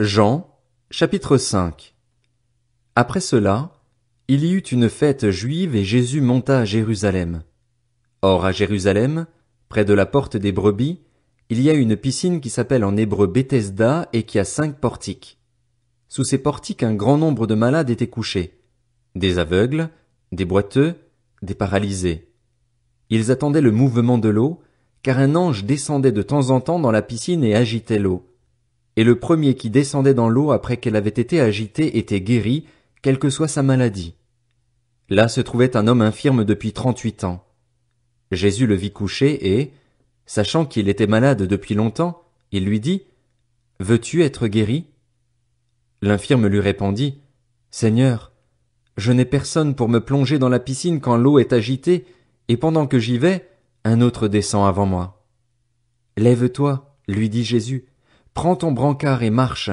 Jean, chapitre 5 Après cela, il y eut une fête juive et Jésus monta à Jérusalem. Or à Jérusalem, près de la porte des brebis, il y a une piscine qui s'appelle en hébreu Bethesda et qui a cinq portiques. Sous ces portiques un grand nombre de malades étaient couchés, des aveugles, des boiteux, des paralysés. Ils attendaient le mouvement de l'eau, car un ange descendait de temps en temps dans la piscine et agitait l'eau et le premier qui descendait dans l'eau après qu'elle avait été agitée était guéri, quelle que soit sa maladie. Là se trouvait un homme infirme depuis trente-huit ans. Jésus le vit couché et, sachant qu'il était malade depuis longtemps, il lui dit, Veux-tu être guéri? L'infirme lui répondit, Seigneur, je n'ai personne pour me plonger dans la piscine quand l'eau est agitée, et pendant que j'y vais, un autre descend avant moi. Lève-toi, lui dit Jésus, Prends ton brancard et marche.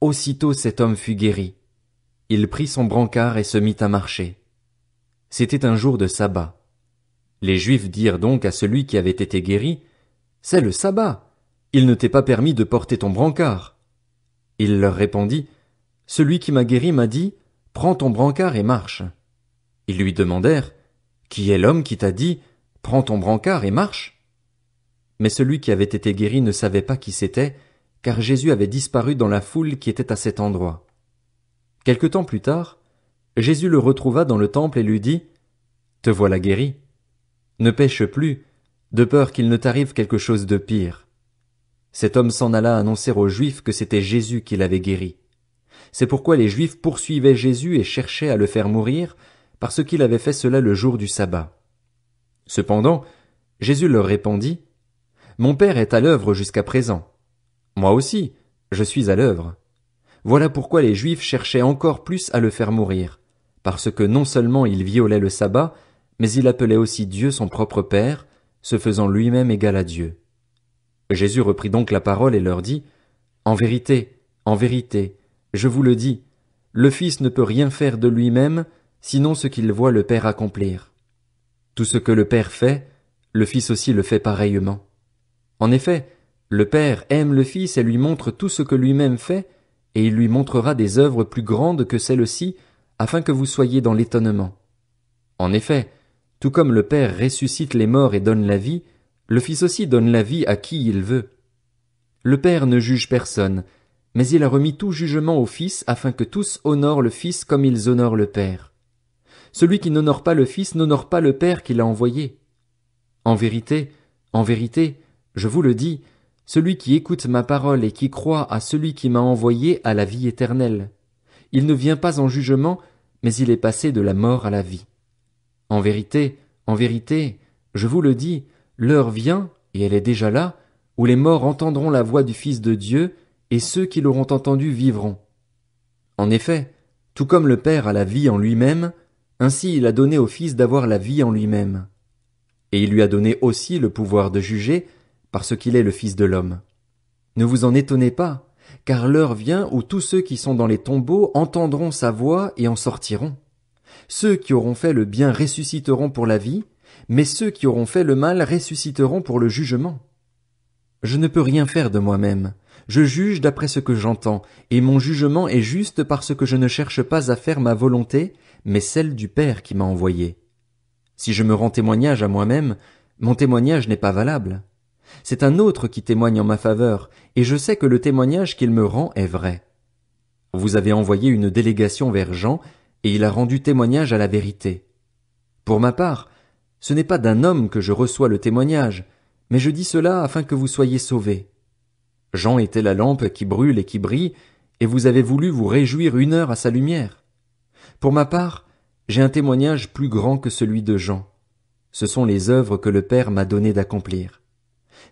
Aussitôt cet homme fut guéri. Il prit son brancard et se mit à marcher. C'était un jour de sabbat. Les Juifs dirent donc à celui qui avait été guéri, C'est le sabbat. Il ne t'est pas permis de porter ton brancard. Il leur répondit, Celui qui m'a guéri m'a dit, Prends ton brancard et marche. Ils lui demandèrent, Qui est l'homme qui t'a dit, Prends ton brancard et marche? Mais celui qui avait été guéri ne savait pas qui c'était, car Jésus avait disparu dans la foule qui était à cet endroit. Quelque temps plus tard, Jésus le retrouva dans le temple et lui dit Te voilà guéri. Ne pêche plus, de peur qu'il ne t'arrive quelque chose de pire. Cet homme s'en alla annoncer aux Juifs que c'était Jésus qui l'avait guéri. C'est pourquoi les Juifs poursuivaient Jésus et cherchaient à le faire mourir, parce qu'il avait fait cela le jour du sabbat. Cependant, Jésus leur répondit mon père est à l'œuvre jusqu'à présent. Moi aussi, je suis à l'œuvre. Voilà pourquoi les Juifs cherchaient encore plus à le faire mourir, parce que non seulement il violait le sabbat, mais il appelait aussi Dieu son propre Père, se faisant lui-même égal à Dieu. Jésus reprit donc la parole et leur dit, En vérité, en vérité, je vous le dis, le Fils ne peut rien faire de lui-même, sinon ce qu'il voit le Père accomplir. Tout ce que le Père fait, le Fils aussi le fait pareillement. En effet, le Père aime le Fils et lui montre tout ce que lui-même fait, et il lui montrera des œuvres plus grandes que celles-ci, afin que vous soyez dans l'étonnement. En effet, tout comme le Père ressuscite les morts et donne la vie, le Fils aussi donne la vie à qui il veut. Le Père ne juge personne, mais il a remis tout jugement au Fils afin que tous honorent le Fils comme ils honorent le Père. Celui qui n'honore pas le Fils n'honore pas le Père qui l'a envoyé. En vérité, en vérité, je vous le dis, celui qui écoute ma parole et qui croit à celui qui m'a envoyé a la vie éternelle. Il ne vient pas en jugement, mais il est passé de la mort à la vie. En vérité, en vérité, je vous le dis, l'heure vient, et elle est déjà là, où les morts entendront la voix du Fils de Dieu, et ceux qui l'auront entendu vivront. En effet, tout comme le Père a la vie en lui-même, ainsi il a donné au Fils d'avoir la vie en lui-même. Et il lui a donné aussi le pouvoir de juger, parce qu'il est le Fils de l'homme. Ne vous en étonnez pas, car l'heure vient où tous ceux qui sont dans les tombeaux entendront sa voix et en sortiront. Ceux qui auront fait le bien ressusciteront pour la vie, mais ceux qui auront fait le mal ressusciteront pour le jugement. Je ne peux rien faire de moi-même. Je juge d'après ce que j'entends, et mon jugement est juste parce que je ne cherche pas à faire ma volonté, mais celle du Père qui m'a envoyé. Si je me rends témoignage à moi-même, mon témoignage n'est pas valable. C'est un autre qui témoigne en ma faveur, et je sais que le témoignage qu'il me rend est vrai. Vous avez envoyé une délégation vers Jean, et il a rendu témoignage à la vérité. Pour ma part, ce n'est pas d'un homme que je reçois le témoignage, mais je dis cela afin que vous soyez sauvés. Jean était la lampe qui brûle et qui brille, et vous avez voulu vous réjouir une heure à sa lumière. Pour ma part, j'ai un témoignage plus grand que celui de Jean. Ce sont les œuvres que le Père m'a donné d'accomplir.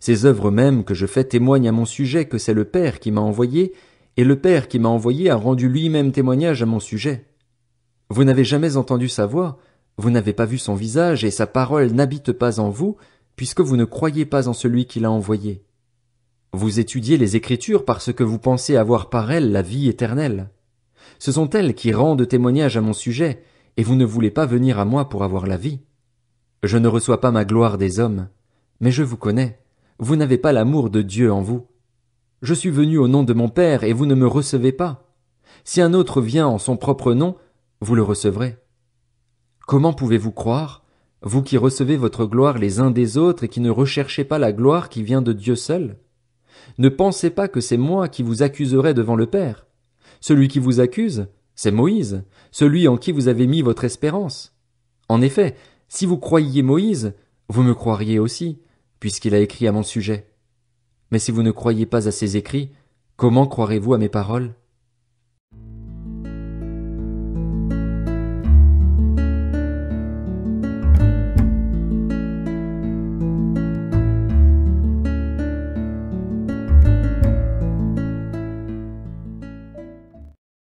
Ces œuvres mêmes que je fais témoignent à mon sujet que c'est le Père qui m'a envoyé, et le Père qui m'a envoyé a rendu lui-même témoignage à mon sujet. Vous n'avez jamais entendu sa voix, vous n'avez pas vu son visage, et sa parole n'habite pas en vous, puisque vous ne croyez pas en celui qui l'a envoyé. Vous étudiez les Écritures parce que vous pensez avoir par elles la vie éternelle. Ce sont elles qui rendent témoignage à mon sujet, et vous ne voulez pas venir à moi pour avoir la vie. Je ne reçois pas ma gloire des hommes, mais je vous connais, vous n'avez pas l'amour de Dieu en vous. Je suis venu au nom de mon Père, et vous ne me recevez pas. Si un autre vient en son propre nom, vous le recevrez. Comment pouvez vous croire, vous qui recevez votre gloire les uns des autres et qui ne recherchez pas la gloire qui vient de Dieu seul? Ne pensez pas que c'est moi qui vous accuserai devant le Père. Celui qui vous accuse, c'est Moïse, celui en qui vous avez mis votre espérance. En effet, si vous croyiez Moïse, vous me croiriez aussi, puisqu'il a écrit à mon sujet. Mais si vous ne croyez pas à ses écrits, comment croirez vous à mes paroles?